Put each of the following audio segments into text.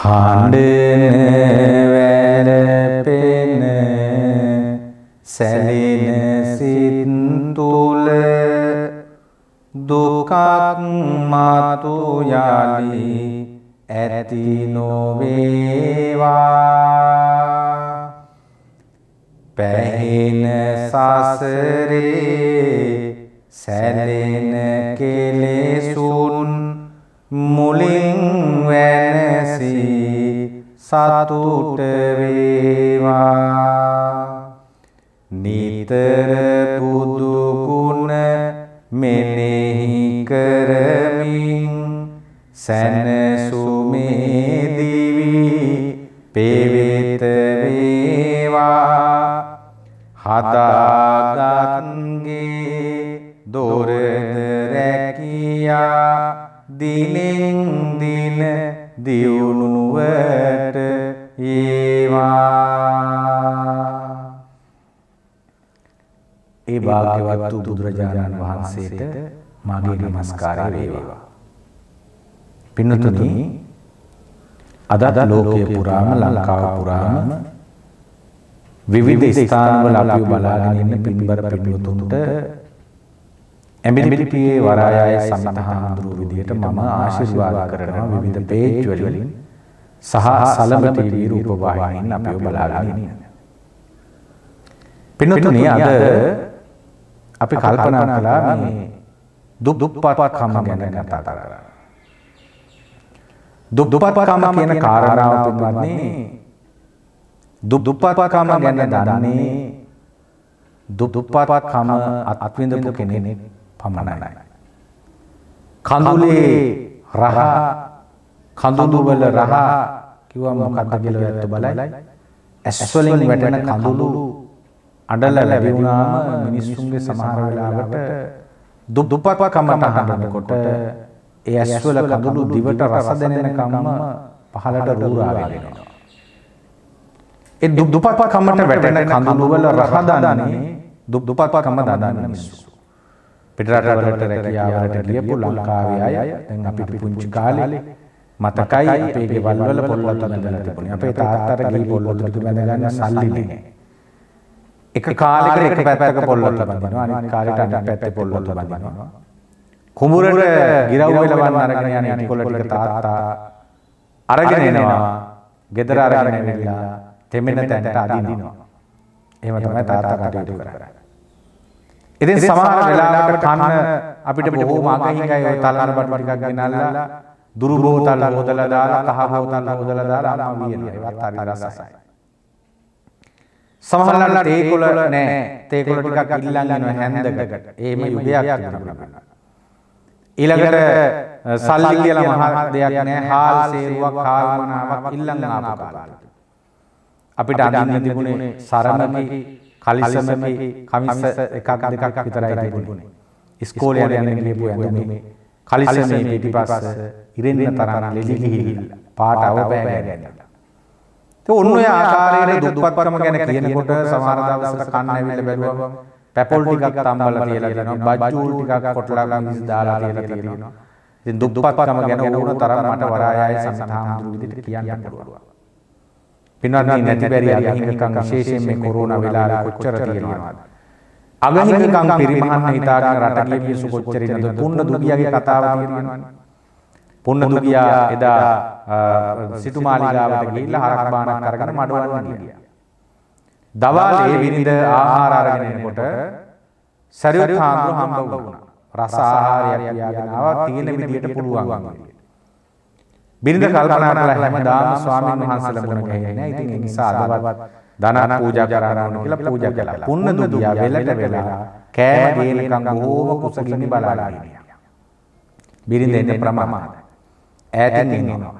හඬන වැළපෙන සැලෙන සිත් තුල දුකක් මතු යලි ඇති නොවේවා පැහෙන සසරේ සැලෙන කෙලෙසුන් මුලින් සතුට වේවා නිතර බුදු ගුණ මෙනෙහි කරමින් සැනසුමේ දිවි පෙවෙත වේවා හදාගත්ගේ දොරද රැකියා දිනෙන් දින දියුණුව වේවා ඒ භාග්‍යවත් වූ බුදුරජාණන් වහන්සේට මාගේ නමස්කාරය වේවා පින්නතුනි අදත් ලෝකය පුරාම ලංකාව පුරාම විවිධ ස්ථානවල අපි බලාගෙන ඉන්න පින්බර පින්නතුන්ට ඇඹිලිපිටියේ වරායයි සමතහාඳුරු විදියට මම ආශිර්වාද කරනවා විවිධ පේජ් වලින් සහ සලඹ ටීවී රූපවාහිනින් අපිව බලාගෙන ඉන්න. පින්නතුනි අද අපි කල්පනා කළා මේ දුක් දුප්පත්කම ගැන කතා කරා. දුක් දුප්පත්කම කියන කාරණාව පිළිබඳනේ දුක් දුප්පත්කම ගැන දන්නේ දුක් දුප්පත්කම අත්විඳපු කෙනෙක් පමණයි. කඳුලේ රහ කඳුළු වල රහ කිව්වම මොකක්ද කියලා ඔයත් බලයි. ඇස් වලින් වැටෙන කඳුළු අඬලා ලැබි වුණාම මිනිස්සුන්ගේ සමහර වෙලාවට දුප්පත්කම තහනකොට ඒ ඇස් වල කඳුළු දිවට රස දැනෙන කම්ම පහලට රූරා වෙනවා. ඒ දුප්පත්කමට වැටෙන කඳුළු වල රහ දාන්නේ දුප්පත්කම දාන මිනිස්සු. පිටරටවලට රැකියාවලට ගියපු ලංකාවේ අය දැන් අපි පුංචි කාලේ මතකයි අපේ ගෙවල් වල පොල්ලත් බඳලා තිබුණේ. අපේ තාත්තට ගිහි පොල්ලත් බඳ ගන්න සල්ලි නැහැ. එක කාලයකට එක පැත්තක පොල්ලත් බඳිනවා අනිත් කාලෙට අනිත් පැත්තේ පොල්ලත් බඳිනවා. කුඹුරට ගිරව් වෙලවන් අරගෙන යන අනිකොල ටික තාත්තා අරගෙන එනවා. ගෙදර අරගෙන එනවා. තෙමෙන තැනට අදිනවා. එහෙම තමයි තාත්තා කටයුතු කරන්නේ. ඉතින් සමහර වෙලාවකට කන්න අපිට බොහෝම අගහිඟයි ওই තලන බඩ ටිකක් ගෙනල්ලා දුරු බෝතල් හොදලා දාලා කහ බෝතල් හොදලා දාලා අම්මා වියනවා. ඒවත් හරි රසයි. සමහරවල් තේකොළ නෑ. තේකොළ ටිකක් ඉල්ලන් යනවා හැන්දකට. එහෙම යුගයක් තිබුණා. ඊළඟට සල්ලි කියලා මහා දෙයක් නෑ. හාල් සේරුවක් හාල්මනාවක් ඉල්ලන් ආපු කාලේ. අපිට අඳින්න තිබුණේ සරමකි කලිසමකි කමිස එකක් දෙකක් විතරයි තිබුණේ. ඉස්කෝලේ යන ගියපු ඇඳුමේ කලිසමේ පිටිපස්ස ඉරෙන්න තරම් ලෙලි ගිහිල්ලා පාට අවබෑ ගෑනිලා. ඒ ඔන්න ඔය ආකාරයේ දුප්පත්කම ගැන කියනකොට සමහර දවසක කන්න ඇවිල්ලා බැලුවම පැපොල් ටිකක් තම්බල්ලා තියලා තියෙනවා බජ්ජූල් ටිකක් කොටලා මිස් දාලා තියලා තියෙනවා. ඉතින් දුප්පත්කම ගැන ඕන තරම් මට වරායයි සම්හාමුදුරු විදිහට කියන්න පුළුවන්. පින්වත්නි නැති බැරි අහිංසකම් විශේෂයෙන් මේ කොරෝනා වෙලාවේ කොච්චර තියෙනවද? අගහිමිකම් පරිමහන්න හිතාගෙන රට ගිය මිනිස්සු කොච්චර ඉන්නද පුන්න දුගියාගේ කතාව තියෙනවනේ පුන්න දුගියා එදා සිටුමාලිගාවට ගිහිල්ලා හරක් බානක් අරගෙන මඩවන්න ගියා දවාලේ විනිද ආහාර අරගෙන එනකොට සරියුත් හාමුදුරු හම්බ වුණා රස ආහාරයක් පියාගෙන ආවා තියෙන විදියට පුළුවන් බිරිඳ කල්පනා කරලා හැමදාම ස්වාමීන් වහන්සේලා මුණ ගැහෙන්නේ නැහැ ඉතින් ඒ නිසා අදවත් ධනක් පූජා කරන්න ඕන කියලා පූජා කළා. පුන්න දුදියා වෙලට වෙලා කෑම ගේනකම් බොහෝම කුසගිනි බලාලා හිටියා. බිරිඳෙන්න ප්‍රමාද. ඈතින් ඉන්නවා.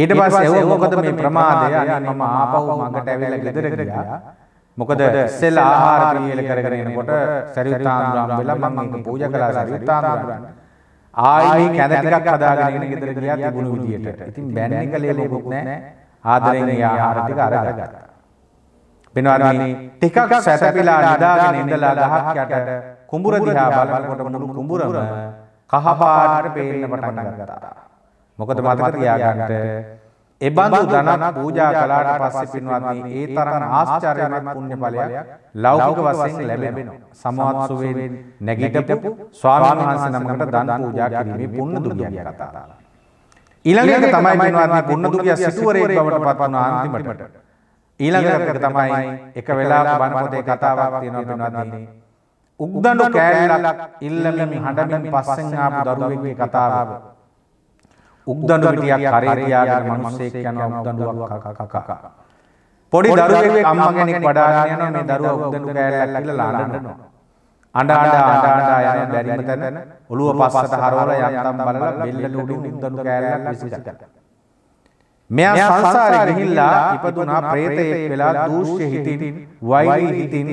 ඊට පස්සේ ඇහුවා මොකද මේ ප්‍රමාදය? අනේ මම ආපහු මගට ඇවිල්ලා ගෙදර ගියා. මොකද ඉස්සෙල්ලා ආහාර පිළියෙල කරගෙන එනකොට සරියුත් ආන්දුරම් වෙලා මම මේක පූජා කළා සරියුත් ආන්දුරම්. ආයි කැඳ ටිකක් හදාගෙන ගෙදර ගියා තිබුණු විදියට. ඉතින් බෑන් එක ලේ ලොකුත් නැහැ. ආදරෙන් ආහාර ටික අරගත්තා. පෙනවාරන්නේ ටිකක් සැතපිලා නිදාගෙන ඉඳලා ගහක් යට කුඹුර දිහා බලනකොට මුළු කුඹුරම කහපාට පේන්න පටන් ගත්තා. මොකද මතක තියාගන්න එබඳු ධනක් පූජා කළාට පස්සේ පින්වත්නි ඒ තරම් ආශ්චර්යමත් පුණ්‍ය ඵලයක් ලෞකික වශයෙන් ලැබෙනවා. සමවත් සුවයෙන් නැගිටපු ස්වාමීන් වහන්සේ නමකට දන් පූජා කිරීමේ පුණ්‍ය දුගිය කතාව. ඊළඟට තමයි පින්වත්නි පුණ්‍ය දුගිය සිටුවරයෙක් බවට පත් වන අන්තිමට ඊළඟට තමයි එක වෙලාවක බණපොතේ කතාවක් තියෙනවා පින්වත්නි. උක්දඬු කෑල්ලක් ඉල්ලමින් හඬමින් පස්සෙන් ආපු දරුවෙක්ගේ කතාව. උක්දඬු පිටියක් කරේ තියාගෙන මිනිස්සෙක් යනවා උක්දඬුවක් කකකක. පොඩි දරුවෙක් අම්මා කෙනෙක් වඩාගෙන යනවා මේ දරුවා උක්දඬු කෑල්ලක් ඉල්ලලා අඬනවා. අඬ අඬ අඬ අඬ යන බැරිම තැන ඔළුව පස්සට හරවලා යන්තම් බලලා බෙල්ලට උඩින් උක්දඬු කෑල්ලක් විසිකලා. මෙයා සංසාරේ ගිහිල්ලා ඉපදුනා പ്രേතයෙක් වෙලා දූෂ්‍ය හිතින් වෛරී හිතින්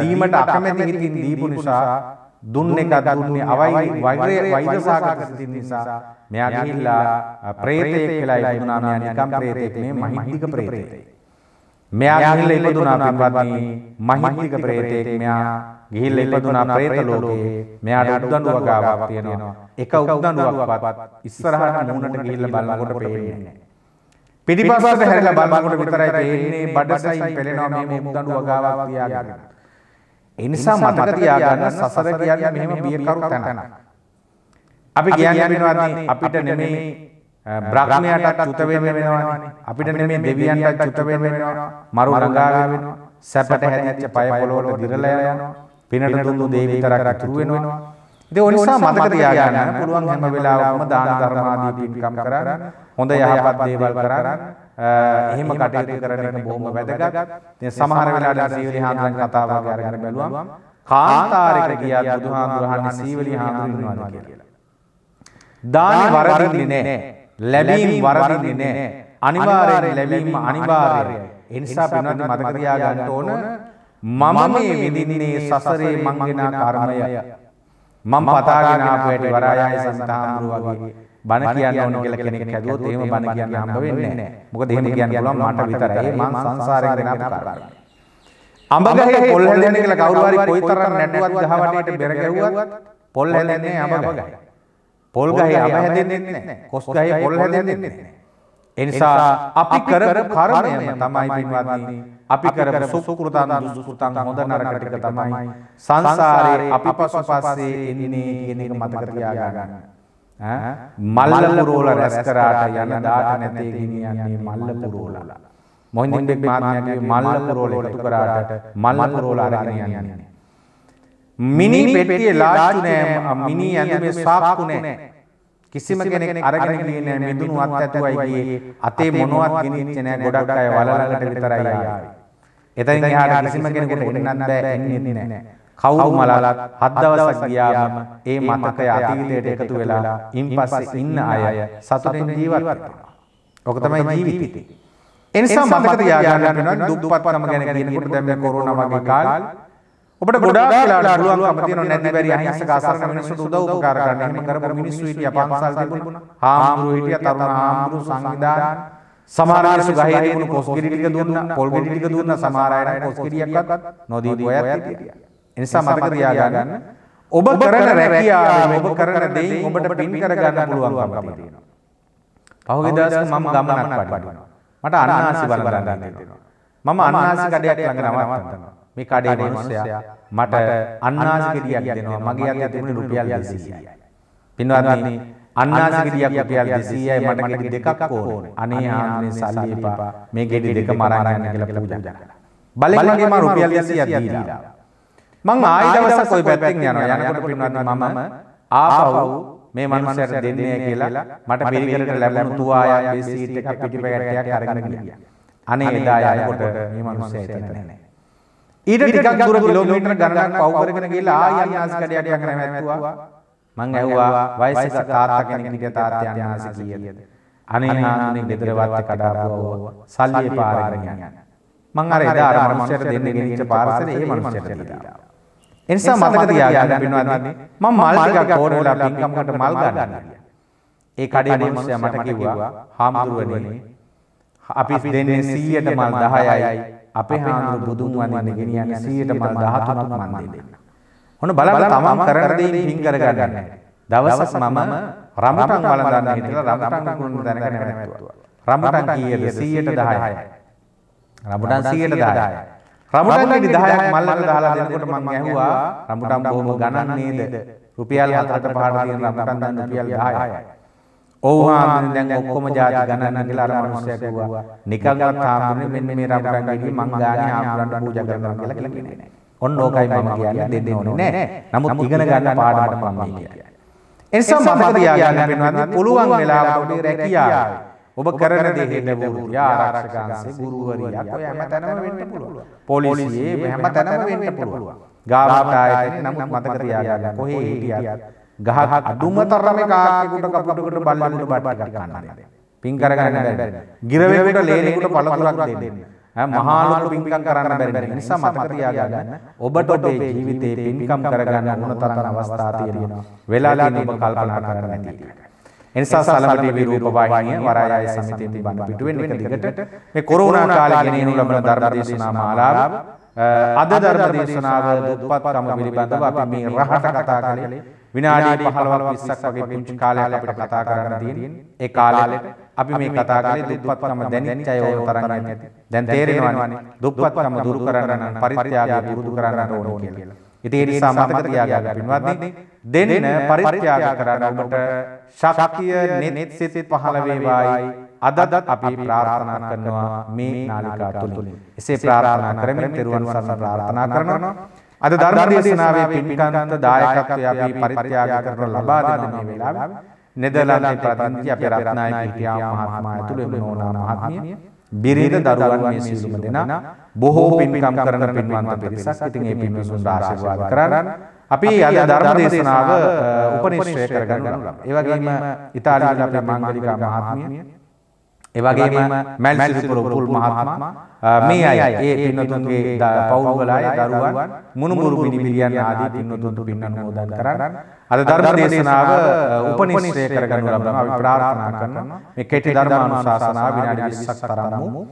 දීමට අකමැති හිතින් දීපු නිසා දුන්න එක දුන්නේ අවයි වෛරය වෛරසාගත සිතින් නිසා මෙයා ගිහිල්ලා പ്രേතයෙක් වෙලා ඉපදුනා මෙයා නිකම් പ്രേතයෙක් නෙමෙයි මහින්දික പ്രേතයෙක් මෙයා ගිහිල්ලා ඉපදුනා පින්වත්නි මහින්දික പ്രേතයෙක් මෙයා ගිහිල්ලා ඉපදුනා പ്രേත ලෝකේ මෙයාට උද්දඬුවක් ආවක් තියෙනවා එක උද්දඬුවක්වත් ඉස්සරහට නුනට ගිහිල්ලා බලනකොට පේන්නේ නැහැ පිටිපස්සට හැරිලා බලනකොට විතරයි තේරෙන්නේ බඩසයින් පෙළෙනවා මේ මුක්දඬු වගාවක් තියාගෙන. ඒ නිසා මතක තියාගන්න සසර කියන්නේ මෙහෙම බියකරු තැනක්. අපි කියන්නේ වෙනවාදී අපිට නෙමෙයි බ්‍රහ්මයාට චුත වෙනවනේ. අපිට නෙමෙයි දෙවියන්ට චුත වෙනවා. මරු රඟා වෙනවා. සැපට හැදිච්ච පය පොළොවට දිරලා යනවා. පිනට දුඳු දේ විතරක් අතුරු වෙනවා. ඉතින් ඒ නිසා මතක තියාගන්න පුළුවන් හැම වෙලාවකම දාන ධර්මාදී පින්කම් කරන්න හොඳ යහපත් දේවල් කරන්න එහෙම කටයුතු කරන එක බොහොම වැදගත්. ඉතින් සමහර වෙලාවට සීවලි හාමුදුරන් කතාවක් අරගෙන බැලුවම කාන්තාරයකට ගියා බුදුහාමුදුරහන්නේ සීවලි හාමුදුරනවා කියලා. දානි වරදින්නේ නැහැ. ලැබීම් වරදින්නේ නැහැ. අනිවාර්යයෙන් ලැබීම අනිවාර්යයි. ඒ නිසා පින්වත් මතක තියාගන්න ඕන මම මේ විඳින්නේ සසරේ මං කරමය. මම පතාගෙන ආපු හැටි වරායයි සන්තාම්රුව වගේ බණ කියන්න ඕන කියලා කෙනෙක් හැදුවොත් එහෙම බණ කියන්න හම්බ වෙන්නේ නැහැ. මොකද එහෙම කියන්න පුළුවන් මට විතරයි. මං සංසාරයෙන් දෙන අපකාරයි. අඹගහේ පොල් හැදෙන කියලා කවුරු හරි කොයිතරම් නැඩුවත් ගහවටේට බෙර ගැහුවත් පොල් හැදෙන්නේ අඹගහේ. පොල් ගහේ අඹ හැදෙන්නේ නැහැ. කොස් ගහේ පොල් හැදෙන්නේ නැහැ. ඒ නිසා අපි කරපු කර්මයම තමයි පින්වත්නි අපි කරපු සුකෘතන් දුෂ්කෘතන් හොඳ නරකට තමයි සංසාරේ අපි පසුපස්සේ එන්නේ කියන එක මතක තියාගන්න. මල්ල පුරෝල රැස් කරාට යන දාට නැතේ ගෙනියන්නේ මල්ල පුරෝලලා. මොහින්දින් බෙක් මාත්මයාගේ මල්ල පුරෝල එකතු කරාට මල්ල පුරෝල අරගෙන යන්නේ. මිනි පෙට්ටියේ ලාස්තු නෑ මිනි ඇඳුමේ සාක්කු නෑ. කිසිම කෙනෙක් අරගෙන ගියේ නෑ මිදුණු අත් ඇතුවයි ගියේ. අතේ මොනවත් ගෙනිච්ච නෑ ගොඩක් අය වලලකට විතරයි ආවේ. එතනින් එහාට කිසිම කෙනෙකුට එන්නත් බෑ එන්නේ නැහැ. කවුරු මලලත් හත් දවසක් ගියාම ඒ මතකය අතීතයට එකතු වෙලා ඉන්පස්සේ ඉන්න අය සතුටින් ජීවත් වෙනවා. ඔක තමයි ජීවිතේ. එනිසා මතක තියාගන්න වෙනවා දුප්පත්කම ගැන කියනකොට දැන් මේ කොරෝනා වගේ කාල ඔබට ගොඩාක් වෙලාට පුළුවන්කම තියෙනව නැති බැරි අහිංසක ආසන්න මිනිස්සුන්ට උදව් උපකාර කරන්න. එහෙම කරපු මිනිස්සු හිටියා පන්සල් තිබුණා. හාමුදුරුවෝ හිටියා තරුණ හාමුදුරුවෝ සංවිධාන සමහර අය සුගහේ දුන්න කොස්ගිරි ටික දුන්න පොල්ගිරි ටික දුන්න සමහර අය කොස්ගිරියක්වත් නොදීපු අයත් හිටියා. ඒ නිසා මතක තියාගන්න ඔබ කරන රැකියාව ඔබ කරන දෙයින් ඔබට පින් කරගන්න පුළුවන්කම තියෙනවා. පහුගිය දවසක මම ගමනක් වඩිනවා. මට අනානසි බල බල දැනෙනවා. මම අනානසි කඩයක් ළඟ නවත්තනවා. මේ කඩේ මිනිස්සයා මට අනානසි ගෙඩියක් දෙනවා. මගේ අතේ තිබුණේ රුපියල් 200යි. පින්වත්නි අන්නාසිගිරියක් රුපියල් 200යි මට ගෙඩි දෙකක් ඕන. අනේ ආන්නේ සල්ලි එපා. මේ ගෙඩි දෙක මරන් යන්න කියලා පූජා කළා. බලෙන් වගේ මම රුපියල් 200ක් දීලා. මම ආයෙ දවසක් ওই පැත්තෙන් යනවා. යනකොට පින්නත් මම ආපහු මේ මනුස්සයාට දෙන්නේ කියලා මට පිළිකරට ලැබුණු තුවායක් මේ සීට් එකක් පිටිපැකටයක් අරගෙන ගියා. අනේ එදා යනකොට මේ මනුස්සයා එතන නැහැ. ඊට ටිකක් දුර කිලෝමීටර ගණනක් පව් කරගෙන ගිහලා ආයෙ අන්නාසිගිරියට යන්න නැවතුවා. මං ඇහුවා වයසක තාත්තා කෙනෙක් හිටිය තාත්තයන් වහන්සේ කීයද? අනේ නාතුනේ ගෙදරවත් කඩාවුවව සල්ලි පාරගෙන යන්න. මං අර එදා අර මිනිහට දෙන්නේ ගෙනිච්ච පාර්සලේ ඒ මිනිහට දීලා. ඒ නිසා මතක තියාගන්න පින්වත්නි මම මල් ටිකක් ඕනෙලා පින්කම්කට මල් ගන්න. ඒ කඩේ මිනිහයා මට කිව්වා හාමුදුරනේ අපි දෙන්නේ 100ට මල් 10යි අපේ හාමුදුරු බුදුන් වහන්සේ ගෙනියන්නේ 100ට මල් 13ක් මන් දෙන්නේ. ඔන්න බලන්න තමන් කරන දේ හිං කරගන්න. දවසක් මම රම්පටන් වළඳන්න හිටලා රම්පටන් කුණු දැනගෙන නැවතුවා. රම්පටන් කීයද 100%යි. රම්පටන් 100%යි. රම්පටන් කිඩි 10ක් මල්ලකට දාලා දෙනකොට මම ඇහුවා රම්පටන් බොහොම ගණන් නේද? රුපියල් 4ට 5ට තියෙන රම්පටන් දැන් රුපියල් 10යි. ඔව් හාමුදුරනේ දැන් ඔක්කොම જાති ගණන් කියලා අර මිනිස්සයා කිව්වා. නිකන්වත් හාමුදුරනේ මෙන්න මේ රම්පටන් කිඩි මං ගානේ හාමුදුරන්ට පූජා කරනවා කියලා කියලා කියන්නේ නැහැ. ඔන්න ඕකයි මම කියන්නේ දෙන්න ඕනේ නෑ. නමුත් ඉගෙන ගන්න පාඩමක් මම කියන්නේ. ඒ නිසා මතක තියාගන්න වෙනවා පුළුවන් වෙලාවට උඩේ රැකියාව. ඔබ කරන දේ හෙදවුරුය ආරක්ෂකංශේ ගුරුවරියක් ඔය හැමතැනම වෙන්න පුළුවන්. පොලිසියේ හැමතැනම වෙන්න පුළුවන්. ගාවට ආයතනේ නමුත් මතක තියාගන්න කොහේ හිටියත් ගහක් අඩුම තරමේ කාක්කුට කපුටකට බල්ලන්ට බඩ ටිකක් කන්න. පින් කරගන්න බැරි. ගිරවෙකට ලේනෙකුට පළතුරක් දෙන්න. මහාලු පින්කම් කරන්න බැරි වෙන නිසා මතක තියාගන්න ඔබට ඔබේ ජීවිතේ පින්කම් කරගන්න ඕන තරම් අවස්ථා තියෙනවා. වෙලා තියෙන ඔබ කල්පනා කරන්න නැති එක. එනිසා සලම ටීවී රූපවාහිනිය වරායයි සමිතියෙන් තිබෙන පිටුවෙන් එක දිගට මේ කොරෝනා කාලේ ගෙනෙනු ලබන ධර්ම දේශනා මාලාව අද ධර්ම දේශනාව දුප්පත්කම පිළිබඳව අපි මේ රහට කතා කළේ විනාඩි 15ක් 20ක් වගේ පුංචි කාලයක් අපිට කතා කරන්න තියෙන ඒ කාලෙට අපි මේ කතා කරේ දුප්පත්කම දැනිච්ච අය ඕන තරම් නැති. දැන් තේරෙනවානේ දුප්පත්කම දුරු කරන්න නම් පරිත්‍යාගය පුරුදු කරන්න ඕන කියලා. ඉතින් ඒ නිසා මතක තියාගන්න පින්වත්නි දෙන්න පරිත්‍යාග කරන්න ඔබට ශක්තිය නෙත් සිත් පහළ වේවායි අදත් අපි ප්‍රාර්ථනා කරනවා මේ නාලිකා තුලින්. එසේ ප්‍රාර්ථනා කරමින් තෙරුවන් සරණ ප්‍රාර්ථනා කරනවා. අද ධර්ම දේශනාවේ පින්කන්ත දායකත්වය අපි පරිත්‍යාග කරන ලබා දෙන මේ වෙලාවේ නෙදරලන්තේ ප්‍රතිනිධි අපේ රත්නායක හිටියා මහත්මයා ඇතුළු එම නෝනා මහත්මිය බිරිඳ දරුවන් මේ සියලුම දෙනා බොහෝ පින්කම් කරන පින්වන්ත පිරිසක්. ඉතින් මේ පින්වතුන්ට ආශිර්වාද කරන්න. අපි අද ධර්ම දේශනාව උපනිශ්‍රය කරගන්න ලබන. ඒ වගේම ඉතාලියේ අපේ මංගලිකා මහත්මිය ඒ වගේම මැල් සිරිපුර පුල් මහත්මයා මේ අය ඒ පින්නතුන්ගේ පවුල් වල අය දරුවන් මුණුමුරු පිළිපිරියන් ආදී පින්නතුන්ට පින්නන මොදන් කරන්න අද ධර්ම දේශනාව උපනිශ්‍රය කරගන්න ලබනවා අපි ප්‍රාර්ථනා කරනවා මේ කෙටි ධර්මානුශාසනාව විනාඩි 20ක් තරම් වූ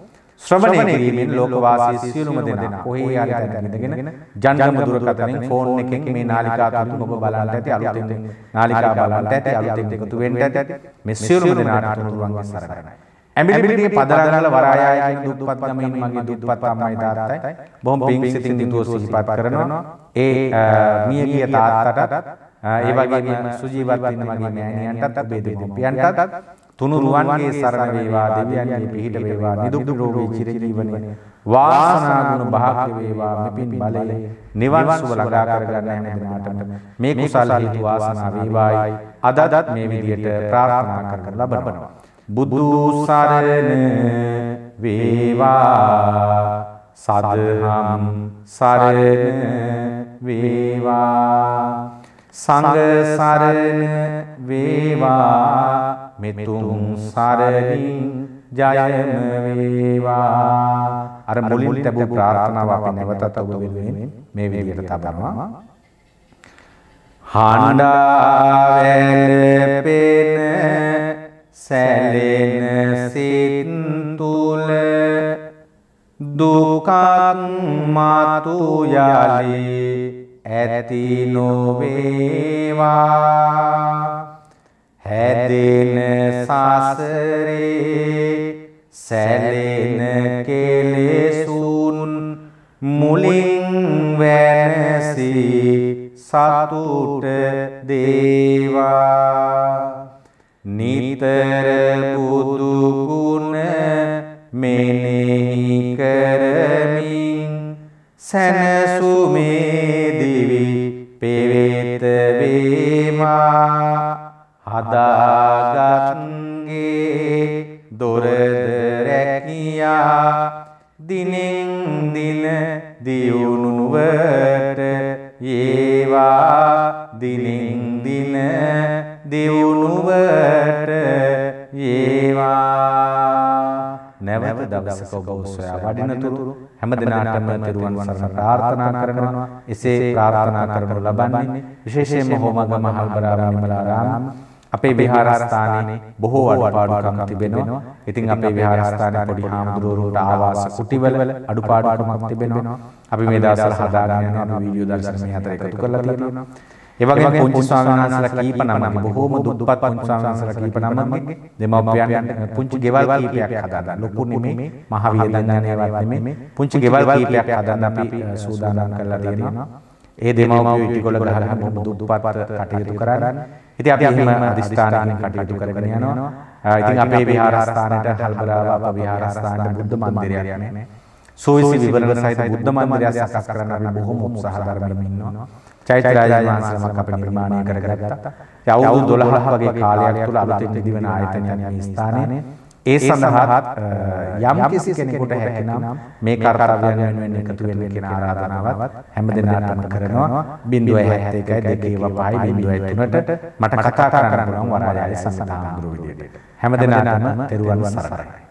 ශ්‍රවණය කිරීමෙන් ලෝකවාසී සියලුම දෙනා කොහේ යාරි තැන ඉඳගෙන ජංගම දුරකථනෙන් ෆෝන් එකෙන් මේ නාලිකා තුන ඔබ බලන්න ඇති අලුතෙන් නාලිකා බලන්න ඇති අලුතෙන් එකතු වෙන්න ඇති මේ සියලුම දෙනාට උතුම්වන් සරණයි ඇමිලිබිලිගේ පදරාගල වරායයි දුප්පත් ගමින් මගේ දුප්පත් අම්මයි තාත්තයි බොහොම පිං සිතින් දිනුව සිහිපත් කරනවා ඒ මියගිය තාත්තටත් ඒ වගේම සුජීවත් වෙන මගේ මෑණියන්ටත් ඔබේ දෙමව්පියන්ටත් තුනුරුවන්ගේ සරණ වේවා දෙවියන්ගේ පිහිට වේවා නිදුක් නිරෝගී චිරජීවනයේ වාසනාගුණ භාග්‍ය වේවා මෙපින් බලය නිවන් සුව ළඟා කරගන්න හැම දිනාටම මේ කුසල හේතු වාසනා වේවායි අදත් මේ විදියට ප්‍රාර්ථනා කරන ලබනවා බුදු සරණ වේවා සදහම් සරණ වේවා සංඝ සරණ වේවා මෙතුම් සරණින් ජයම වේවා අර මුලින් තිබූ ප්‍රාර්ථනාව අපි නැවතත් ඔබ වෙනුවෙන් මේ විදිහට තබනවා හඬාවැර පෙන සැලෙන සිත් තුල දුකක් මාතු යලි ඇති නොවේවා හැදෙන සසරේ සැලෙන කෙලෙසුන් මුලින් වැනසී සතුට දේවා නිතර බුදු ගුණ මෙනෙහි කරමින් සැනසුමේ හදාගත්ගේ දොරදරැකියා දිනෙන් දින දියුණුවට ඒවා දිනෙන් දින දියුණුවට ඒවා නැවත දවසක ඔබ සොයා වඩිනතුරු හැම දිනාටම තෙරුවන් සරණ ප්‍රාර්ථනා කරනවා එසේ ප්‍රාර්ථනා කරනු ලබන්නේ විශේෂයෙන්ම හෝමාගම මහල්බරාරාම අපේ විහාරස්ථානයේ බොහෝ අඩුපාඩුකම් තිබෙනවා. ඉතින් අපේ විහාරස්ථානයේ පොඩි හාමුදුරුවෝට ආවාස කුටිවල අඩුපාඩුකමක් තිබෙනවා. අපි මේ දවස්වල හදාගෙන යන අපි වීඩියෝ දර්ශන මේ හතර එකතු කරලා තියෙනවා. ඒ වගේම පුංචි ස්වාමීනාන්සලා කීප නමක් බොහෝම දුප්පත් පුංචි ස්වාමීනාන්සලා කීප නමක් දෙමව්පියන්ට පුංචි ගෙවල් කීපයක් හදාගන්න. ලොකු නෙමේ මහ වියදම් යන ඒවා නෙමේ. පුංචි ගෙවල් කීපයක් හදන්න අපි සූදානම් කරලා තියෙනවා. ඒ දෙමව්පියෝ ඉටිකොල ගහලා බොහොම දුප්පත් කටයුතු කරන්නේ. ඉතින් අපි එහෙම අදිස්ථානයෙන් කටයුතු කරගෙන යනවා. ඉතින් අපේ විහාරස්ථානයට හල්බරාව අප විහාරස්ථානයට බුද්ධ මන්දිරයක් නේ. සෝවිසි විවරණ සහිත බුද්ධ මන්දිරය සකස් කරන්න අපි බොහොම උත්සාහ දරමින් ඉන්නවා. චෛත්‍ය රාජමාංශරමක් අපි නිර්මාණය කරගත්තා. ඒ අවුරුදු 12ක් වගේ කාලයක් තුළ අලුතින් දිවෙන ආයතනයක් මේ ස්ථානයේ ඒ සඳහාත් යම් කිසි කෙනෙකුට හැකිනම් මේ කාර්යයන් වෙනුවෙන් එකතු වෙන කියන ආරාධනාවත් හැමදෙනාටම කරනවා 0.71 2.5 0.3ට මට කතා කරන්න පුළුවන් වරායලි සම්සදාන ගුරු විදියට හැමදෙනාටම තෙරුවන් සරණයි